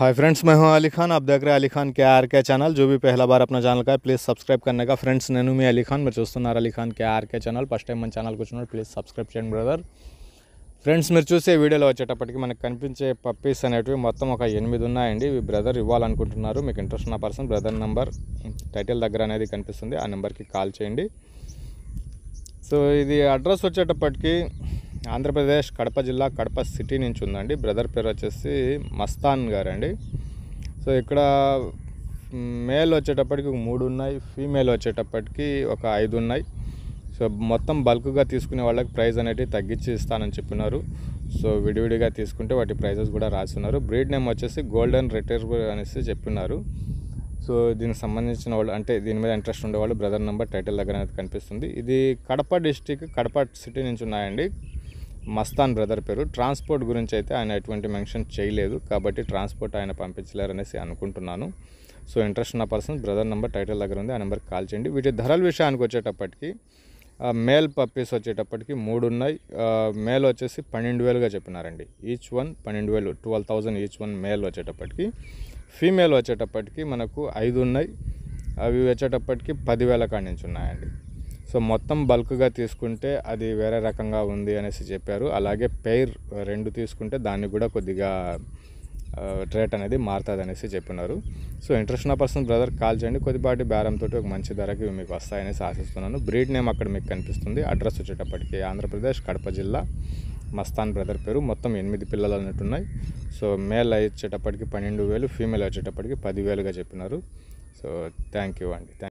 hi friends मैं हूं अली खान आप देख रहे हैं अली खान के आर के चैनल जो भी पहला बार अपना ఛానల్ का ప్లీజ్ సబ్స్క్రైబ్ కన్నా का ఫ్రెండ్స్ నేను మీ అలీ ఖాన్ మీరు చూస్తున్నారు Ali Khan K RK channel first time మన ఛానల్కి వచ్చినాడు ప్లీజ్ సబ్స్క్రైబ్ చేయండి బ్రదర్ ఫ్రెండ్స్ మీరు చూసే వీడియోలో వచ్చేటప్పటికి మనకు కనిపించే పప్పీస్ అనేటివి మొత్తం ఒక ఎనిమిది ఉన్నాయండి ఇవి బ్రదర్ ఇవ్వాలనుకుంటున్నారు మీకు ఇంట్రెస్ట్ ఉన్న పర్సన్ బ్రదర్ నెంబర్ టైటిల్ దగ్గర అనేది కనిపిస్తుంది ఆ నెంబర్కి కాల్ చేయండి సో ఇది అడ్రస్ వచ్చేటప్పటికి ఆంధ్రప్రదేశ్ కడప జిల్లా కడప సిటీ నుంచి ఉందండి బ్రదర్ పేరు వచ్చేసి మస్తాన్ గారండి సో ఇక్కడ మేల్ వచ్చేటప్పటికి మూడు ఉన్నాయి ఫీమేల్ వచ్చేటప్పటికి ఒక ఐదు ఉన్నాయి సో మొత్తం బల్క్గా తీసుకునే వాళ్ళకి ప్రైస్ అనేది తగ్గించి ఇస్తానని చెప్పినారు సో విడివిడిగా తీసుకుంటే వాటి ప్రైజెస్ కూడా రాస్తున్నారు బ్రీడ్ నేమ్ వచ్చేసి గోల్డెన్ రిటైర్ అనేసి చెప్పినారు సో దీనికి సంబంధించిన వాళ్ళు అంటే దీని మీద ఇంట్రెస్ట్ ఉండేవాళ్ళు బ్రదర్ నెంబర్ టైటిల్ దగ్గర అనేది కనిపిస్తుంది ఇది కడప డిస్టిక్ కడప సిటీ నుంచి ఉన్నాయండి మస్తాన్ బ్రదర్ పేరు ట్రాన్స్పోర్ట్ గురించి అయితే ఆయన ఎటువంటి మెన్షన్ చేయలేదు కాబట్టి ట్రాన్స్పోర్ట్ ఆయన పంపించలేరనేసి అనుకుంటున్నాను సో ఇంట్రెస్ట్ ఉన్న పర్సన్ బ్రదర్ నెంబర్ టైటిల్ దగ్గర ఉంది ఆ నెంబర్కి కాల్ చేయండి వీటి ధరల విషయానికి వచ్చేటప్పటికి మేల్ పప్పీస్ వచ్చేటప్పటికి మూడు ఉన్నాయి మేల్ వచ్చేసి పన్నెండు వేలుగా చెప్పినారండి ఈచ్ వన్ పన్నెండు వేలు twelve thousand each one male వచ్చేటప్పటికి ఫీమేల్ వచ్చేటప్పటికి మనకు ఐదు ఉన్నాయి అవి వచ్చేటప్పటికి పదివేల కాడి నుంచి ఉన్నాయండి సో మొత్తం బల్క్గా తీసుకుంటే అది వేరే రకంగా ఉంది అనేసి చెప్పారు అలాగే పెయిర్ రెండు తీసుకుంటే దాన్ని కూడా కొద్దిగా రేట్ అనేది మారుతుంది అనేసి చెప్పినారు సో ఇంట్రెస్ట్ ఉన్న పర్సన్ బ్రదర్ కాల్ చేయండి కొద్దిపాటి బేరంతో ఒక మంచి ధరకి మీకు వస్తాయనేసి ఆశిస్తున్నాను బ్రీడ్ నేమ్ అక్కడ మీకు కనిపిస్తుంది అడ్రస్ వచ్చేటప్పటికి ఆంధ్రప్రదేశ్ కడప జిల్లా మస్తాన్ బ్రదర్ పేరు మొత్తం ఎనిమిది పిల్లలు అన్నట్టున్నాయి సో మేల్ వచ్చేటప్పటికి పన్నెండు వేలు ఫీమేల్ వచ్చేటప్పటికి పదివేలుగా చెప్పినారు సో థ్యాంక్ యూ అండి